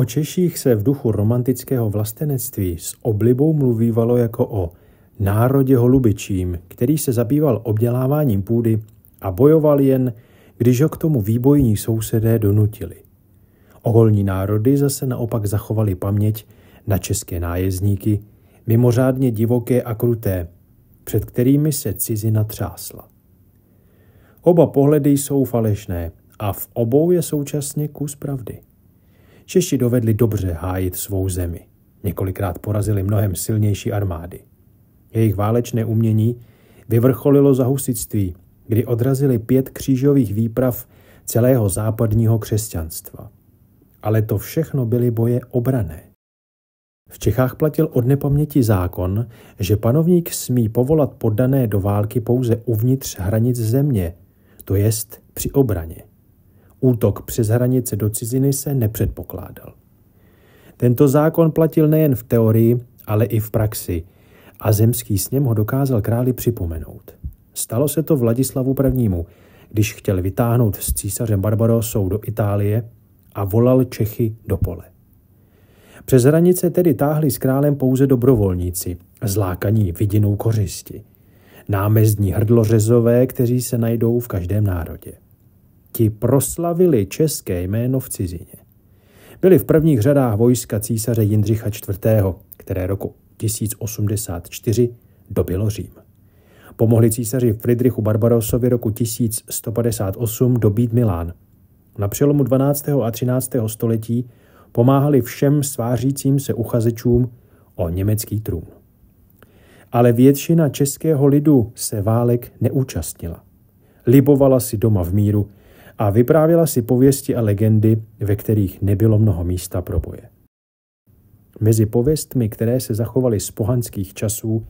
O Češích se v duchu romantického vlastenectví s oblibou mluvívalo jako o národě holubičím, který se zabýval obděláváním půdy a bojoval jen, když ho k tomu výbojní sousedé donutili. Oholní národy zase naopak zachovali paměť na české nájezdníky, mimořádně divoké a kruté, před kterými se cizina třásla. Oba pohledy jsou falešné a v obou je současně kus pravdy. Češi dovedli dobře hájit svou zemi. Několikrát porazili mnohem silnější armády. Jejich válečné umění vyvrcholilo za husitství, kdy odrazili pět křížových výprav celého západního křesťanstva. Ale to všechno byly boje obrané. V Čechách platil od nepaměti zákon, že panovník smí povolat poddané do války pouze uvnitř hranic země, to jest při obraně. Útok přes hranice do ciziny se nepředpokládal. Tento zákon platil nejen v teorii, ale i v praxi a zemský sněm ho dokázal králi připomenout. Stalo se to Vladislavu I., když chtěl vytáhnout s císařem Barbarosou do Itálie a volal Čechy do pole. Přes hranice tedy táhli s králem pouze dobrovolníci, zlákaní vidinou kořisti. Námezdní hrdlořezové, kteří se najdou v každém národě ti proslavili české jméno v cizině. Byli v prvních řadách vojska císaře Jindřicha IV., které roku 1084 dobylo Řím. Pomohli císaři Friedrichu Barbarosovi roku 1158 dobít Milán. Na přelomu 12. a 13. století pomáhali všem svářícím se uchazečům o německý trůn. Ale většina českého lidu se válek neúčastnila. Libovala si doma v míru a vyprávěla si pověsti a legendy, ve kterých nebylo mnoho místa pro boje. Mezi pověstmi, které se zachovaly z pohanských časů,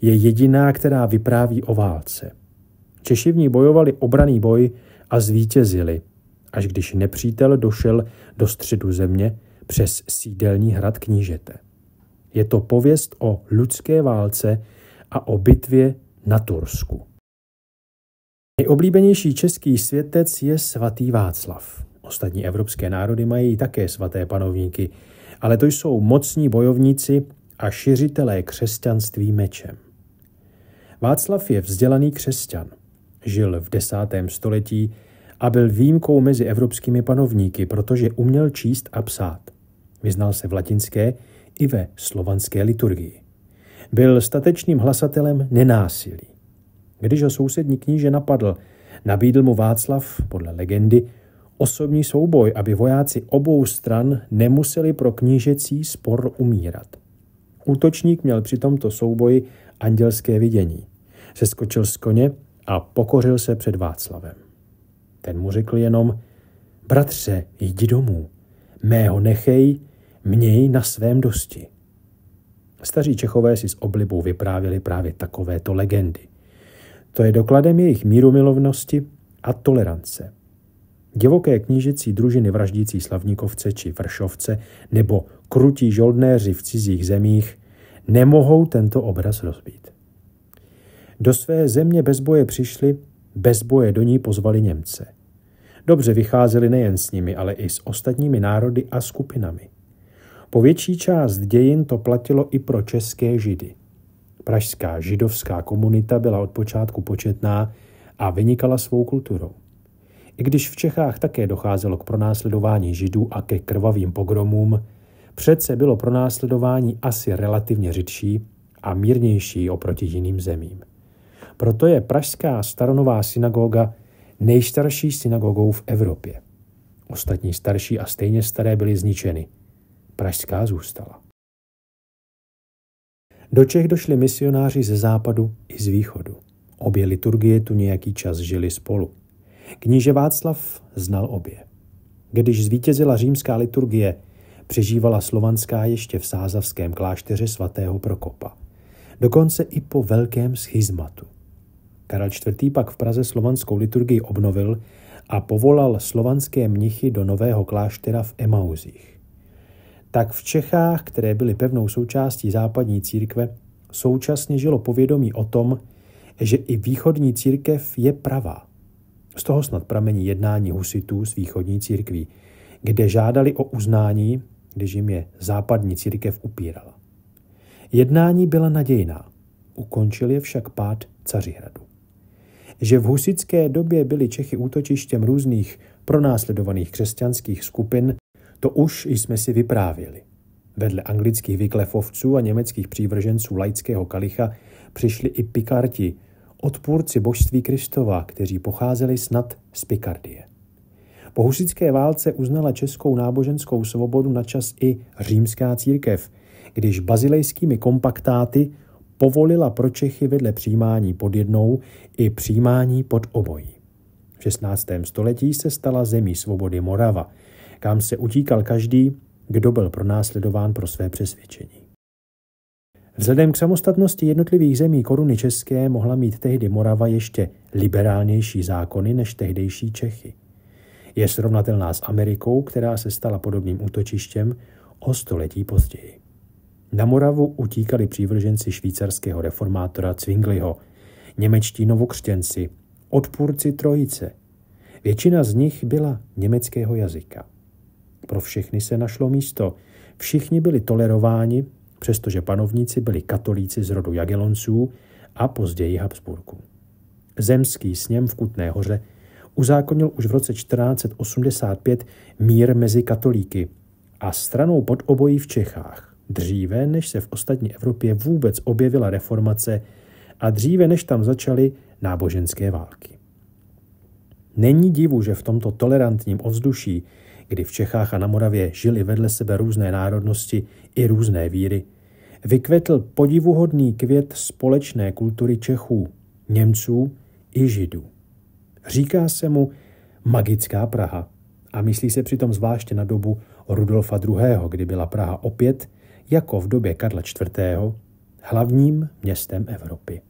je jediná, která vypráví o válce. Češi v ní bojovali obraný boj a zvítězili, až když nepřítel došel do středu země přes sídelní hrad knížete. Je to pověst o ludské válce a o bitvě na Tursku. Nejoblíbenější český světec je svatý Václav. Ostatní evropské národy mají také svaté panovníky, ale to jsou mocní bojovníci a šiřitelé křesťanství mečem. Václav je vzdělaný křesťan. Žil v desátém století a byl výjimkou mezi evropskými panovníky, protože uměl číst a psát. Vyznal se v latinské i ve slovanské liturgii. Byl statečným hlasatelem nenásilí. Když ho sousední kníže napadl, nabídl mu Václav, podle legendy, osobní souboj, aby vojáci obou stran nemuseli pro knížecí spor umírat. Útočník měl při tomto souboji andělské vidění. Seskočil z koně a pokořil se před Václavem. Ten mu řekl jenom, bratře, jdi domů, mého nechej, měj na svém dosti. Staří Čechové si s oblibou vyprávěli právě takovéto legendy. To je dokladem jejich mírumilovnosti a tolerance. Divoké knížecí družiny vraždící slavníkovce či vršovce nebo krutí žoldnéři v cizích zemích nemohou tento obraz rozbít. Do své země bez boje přišli, bez boje do ní pozvali Němce. Dobře vycházeli nejen s nimi, ale i s ostatními národy a skupinami. Po větší část dějin to platilo i pro české židy. Pražská židovská komunita byla od počátku početná a vynikala svou kulturou. I když v Čechách také docházelo k pronásledování židů a ke krvavým pogromům, přece bylo pronásledování asi relativně řidší a mírnější oproti jiným zemím. Proto je Pražská staronová synagoga nejstarší synagogou v Evropě. Ostatní starší a stejně staré byly zničeny. Pražská zůstala. Do Čech došli misionáři ze západu i z východu. Obě liturgie tu nějaký čas žili spolu. Kníže Václav znal obě. Když zvítězila římská liturgie, přežívala slovanská ještě v sázavském klášteře svatého Prokopa. Dokonce i po velkém schizmatu. Karel IV. pak v Praze slovanskou liturgii obnovil a povolal slovanské mnichy do nového kláštera v Emauzích tak v Čechách, které byly pevnou součástí západní církve, současně žilo povědomí o tom, že i východní církev je pravá. Z toho snad pramení jednání husitů s východní církví, kde žádali o uznání, když jim je západní církev upírala. Jednání byla nadějná, ukončil je však pád Cařihradu. Že v husické době byly Čechy útočištěm různých pronásledovaných křesťanských skupin, to už jsme si vyprávěli. Vedle anglických vyklefovců a německých přívrženců laického kalicha přišli i Pikarti, odpůrci božství Kristova, kteří pocházeli snad z Pikardie. Po husické válce uznala českou náboženskou svobodu načas i římská církev, když bazilejskými kompaktáty povolila pro Čechy vedle přijímání pod jednou i přijímání pod obojí. V 16. století se stala zemí svobody Morava – kam se utíkal každý, kdo byl pronásledován pro své přesvědčení. Vzhledem k samostatnosti jednotlivých zemí koruny české mohla mít tehdy Morava ještě liberálnější zákony než tehdejší Čechy. Je srovnatelná s Amerikou, která se stala podobným útočištěm o století později. Na Moravu utíkali přívrženci švýcarského reformátora Zwingliho, němečtí novokřtěnci, odpůrci trojice. Většina z nich byla německého jazyka. Pro všechny se našlo místo. Všichni byli tolerováni, přestože panovníci byli katolíci z rodu Jagelonců a později Habsburků. Zemský sněm v Kutné hoře uzákonil už v roce 1485 mír mezi katolíky a stranou pod obojí v Čechách, dříve než se v ostatní Evropě vůbec objevila reformace a dříve než tam začaly náboženské války. Není divu, že v tomto tolerantním ovzduší kdy v Čechách a na Moravě žili vedle sebe různé národnosti i různé víry, vykvetl podivuhodný květ společné kultury Čechů, Němců i Židů. Říká se mu magická Praha a myslí se přitom zvláště na dobu Rudolfa II., kdy byla Praha opět, jako v době Karla IV., hlavním městem Evropy.